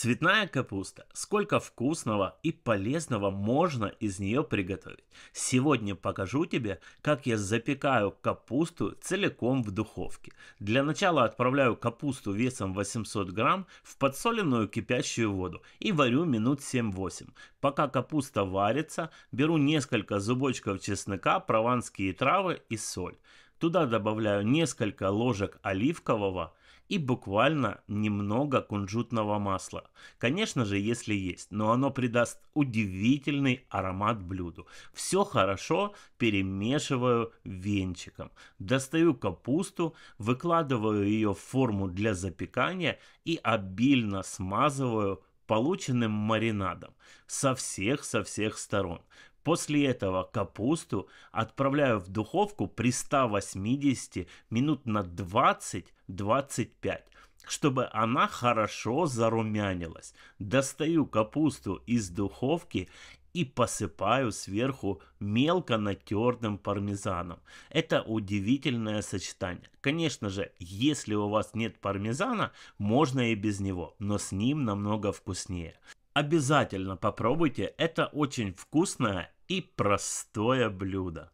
Цветная капуста. Сколько вкусного и полезного можно из нее приготовить. Сегодня покажу тебе, как я запекаю капусту целиком в духовке. Для начала отправляю капусту весом 800 грамм в подсоленную кипящую воду и варю минут 7-8. Пока капуста варится, беру несколько зубочков чеснока, прованские травы и соль. Туда добавляю несколько ложек оливкового и буквально немного кунжутного масла. Конечно же, если есть, но оно придаст удивительный аромат блюду. Все хорошо перемешиваю венчиком. Достаю капусту, выкладываю ее в форму для запекания и обильно смазываю полученным маринадом со всех со всех сторон. После этого капусту отправляю в духовку при 180 минут на 20-25 чтобы она хорошо зарумянилась. Достаю капусту из духовки и посыпаю сверху мелко натертым пармезаном. Это удивительное сочетание. Конечно же, если у вас нет пармезана, можно и без него, но с ним намного вкуснее. Обязательно попробуйте, это очень вкусное и простое блюдо.